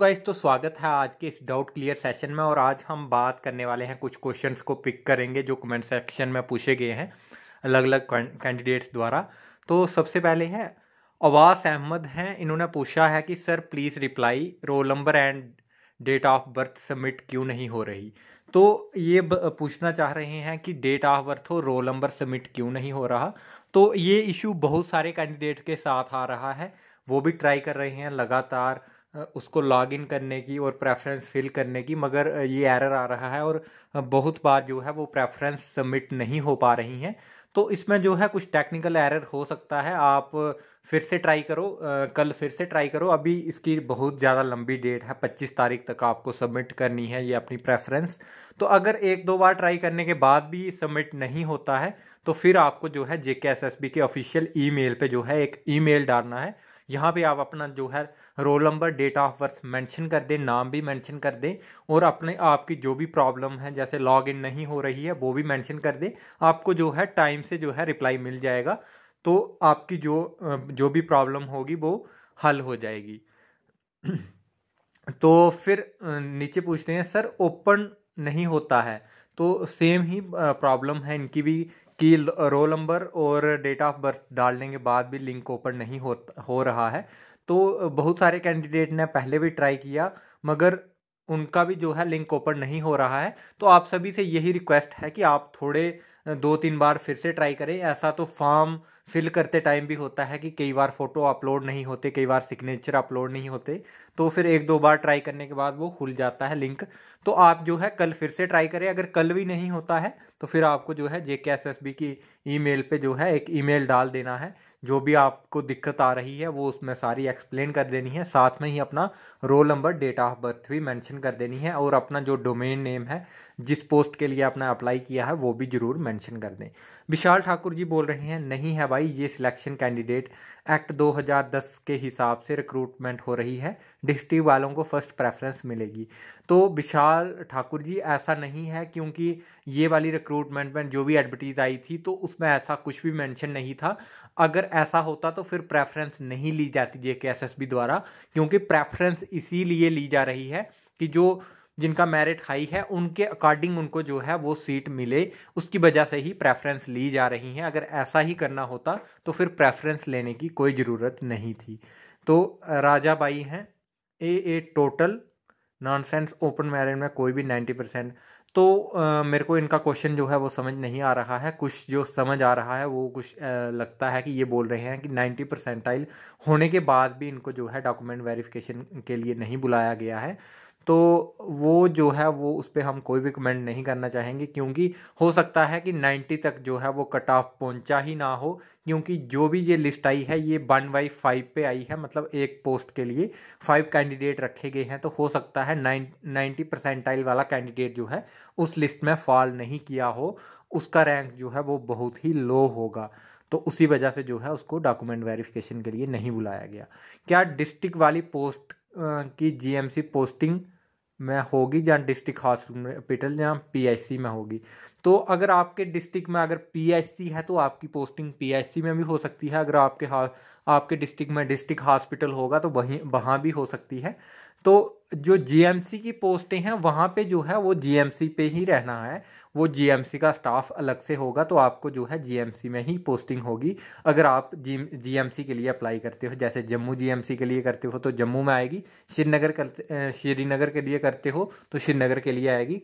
guys तो स्वागत है आज के इस डाउट क्लियर सेशन में और आज हम बात करने वाले हैं कुछ क्वेश्चंस को पिक करेंगे जो कमेंट सेक्शन में पूछे गए हैं अलग अलग कैंडिडेट्स द्वारा तो सबसे पहले है अवास अहमद हैं इन्होंने पूछा है कि sir please reply roll number and date of birth submit क्यों नहीं हो रही तो ये पूछना चाह रहे हैं कि डेट ऑफ बर्थ हो रोल नंबर सबमिट क्यों नहीं हो रहा तो ये इशू बहुत सारे कैंडिडेट के साथ आ रहा है वो भी ट्राई कर रहे हैं लगातार उसको लॉग इन करने की और प्रेफरेंस फिल करने की मगर ये एरर आ रहा है और बहुत बार जो है वो प्रेफरेंस सबमिट नहीं हो पा रही हैं तो इसमें जो है कुछ टेक्निकल एरर हो सकता है आप फिर से ट्राई करो कल फिर से ट्राई करो अभी इसकी बहुत ज़्यादा लंबी डेट है 25 तारीख तक आपको सबमिट करनी है ये अपनी प्रेफरेंस तो अगर एक दो बार ट्राई करने के बाद भी सबमिट नहीं होता है तो फिर आपको जो है जे के ऑफिशियल ई पे जो है एक ई डालना है यहाँ पे आप अपना जो है roll number date of birth mention कर दें नाम भी मेंशन कर दें और अपने आपकी जो भी प्रॉब्लम है जैसे लॉग इन नहीं हो रही है वो भी मेंशन कर दें आपको जो है टाइम से जो है रिप्लाई मिल जाएगा तो आपकी जो जो भी प्रॉब्लम होगी वो हल हो जाएगी तो फिर नीचे पूछते हैं सर ओपन नहीं होता है तो सेम ही प्रॉब्लम है इनकी भी कि रोल नंबर और डेट ऑफ बर्थ डालने के बाद भी लिंक ओपन नहीं हो हो रहा है तो बहुत सारे कैंडिडेट ने पहले भी ट्राई किया मगर उनका भी जो है लिंक ओपन नहीं हो रहा है तो आप सभी से यही रिक्वेस्ट है कि आप थोड़े दो तीन बार फिर से ट्राई करें ऐसा तो फॉर्म फिल करते टाइम भी होता है कि कई बार फ़ोटो अपलोड नहीं होते कई बार सिग्नेचर अपलोड नहीं होते तो फिर एक दो बार ट्राई करने के बाद वो खुल जाता है लिंक तो आप जो है कल फिर से ट्राई करें अगर कल भी नहीं होता है तो फिर आपको जो है जे की मेल पर जो है एक मेल डाल देना है जो भी आपको दिक्कत आ रही है वो उसमें सारी एक्सप्लेन कर देनी है साथ में ही अपना roll number date of birth भी मेंशन कर देनी है और अपना जो डोमेन नेम है जिस पोस्ट के लिए आपने अप्लाई किया है वो भी ज़रूर मेंशन कर दें विशाल ठाकुर जी बोल रहे हैं नहीं है भाई ये सिलेक्शन कैंडिडेट एक्ट 2010 के हिसाब से रिक्रूटमेंट हो रही है डिस्ट्रिक्ट वालों को फर्स्ट प्रेफरेंस मिलेगी तो विशाल ठाकुर जी ऐसा नहीं है क्योंकि ये वाली रिक्रूटमेंट में जो भी एडवर्टीज़ आई थी तो उसमें ऐसा कुछ भी मैंशन नहीं था अगर ऐसा होता तो फिर प्रेफरेंस नहीं ली जाती जे के एस एस बी द्वारा क्योंकि प्रेफरेंस इसीलिए ली जा रही है कि जो जिनका मेरिट हाई है उनके अकॉर्डिंग उनको जो है वो सीट मिले उसकी वजह से ही प्रेफरेंस ली जा रही है अगर ऐसा ही करना होता तो फिर प्रेफरेंस लेने की कोई ज़रूरत नहीं थी तो राजा बाई हैं a a total nonsense open marriage में कोई भी नाइन्टी परसेंट तो आ, मेरे को इनका क्वेश्चन जो है वो समझ नहीं आ रहा है कुछ जो समझ आ रहा है वो कुछ आ, लगता है कि ये बोल रहे हैं कि नाइन्टी परसेंटाइल होने के बाद भी इनको जो है डॉक्यूमेंट वेरिफिकेशन के लिए नहीं बुलाया गया है तो वो जो है वो उस पर हम कोई भी कमेंट नहीं करना चाहेंगे क्योंकि हो सकता है कि 90 तक जो है वो कट ऑफ पहुँचा ही ना हो क्योंकि जो भी ये लिस्ट आई है ये वन बाई फाइव पे आई है मतलब एक पोस्ट के लिए फाइव कैंडिडेट रखे गए हैं तो हो सकता है नाइन नाइन्टी परसेंटाइल वाला कैंडिडेट जो है उस लिस्ट में फॉल नहीं किया हो उसका रैंक जो है वो बहुत ही लो होगा तो उसी वजह से जो है उसको डॉक्यूमेंट वेरिफिकेशन के लिए नहीं बुलाया गया क्या डिस्ट्रिक्ट वाली पोस्ट की जीएमसी पोस्टिंग में होगी या डिस्ट्रिक्ट हॉस्पिटल या पीएचसी में होगी तो अगर आपके डिस्ट्रिक्ट में अगर पीएचसी है तो आपकी पोस्टिंग पीएचसी में भी हो सकती है अगर आपके आपके डिस्ट्रिक्ट में डिस्ट्रिक्ट हॉस्पिटल होगा तो वहीं वहाँ भी हो सकती है तो जो जीएमसी की पोस्टें हैं वहाँ पे जो है वो जीएमसी पे ही रहना है वो जीएमसी का स्टाफ अलग से होगा तो आपको जो है जीएमसी में ही पोस्टिंग होगी अगर आप जी जीएमसी के लिए अप्लाई करते हो जैसे जम्मू जीएमसी के लिए करते हो तो जम्मू में आएगी श्रीनगर करते श्रीनगर के लिए करते हो तो श्रीनगर के लिए आएगी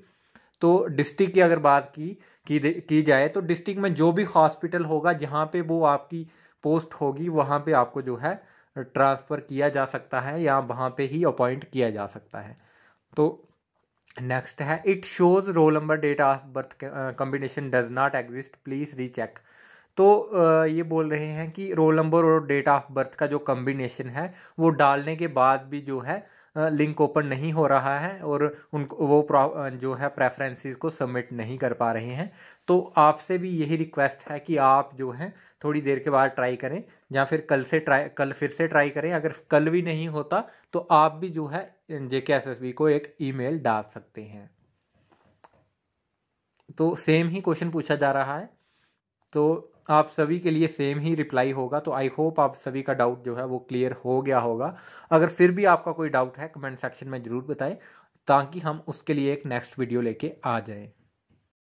तो डिस्ट्रिक्ट की अगर बात की की, की जाए तो डिस्ट्रिक्ट में जो भी हॉस्पिटल होगा जहाँ पे वो आपकी पोस्ट होगी वहाँ पर आपको जो है ट्रांसफ़र किया जा सकता है या वहाँ पे ही अपॉइंट किया जा सकता है तो नेक्स्ट है it shows roll number date of birth combination does not exist please recheck तो ये बोल रहे हैं कि रोल नंबर और डेट ऑफ बर्थ का जो कम्बिनेशन है वो डालने के बाद भी जो है लिंक ओपन नहीं हो रहा है और उन वो जो है प्रेफरेंसेस को सबमिट नहीं कर पा रहे हैं तो आपसे भी यही रिक्वेस्ट है कि आप जो है थोड़ी देर के बाद ट्राई करें या फिर कल से ट्राई कल फिर से ट्राई करें अगर कल भी नहीं होता तो आप भी जो है जे को एक ईमेल डाल सकते हैं तो सेम ही क्वेश्चन पूछा जा रहा है तो आप सभी के लिए सेम ही रिप्लाई होगा तो आई होप आप सभी का डाउट जो है वो क्लियर हो गया होगा अगर फिर भी आपका कोई डाउट है कमेंट सेक्शन में ज़रूर बताएं ताकि हम उसके लिए एक नेक्स्ट वीडियो लेके आ जाएं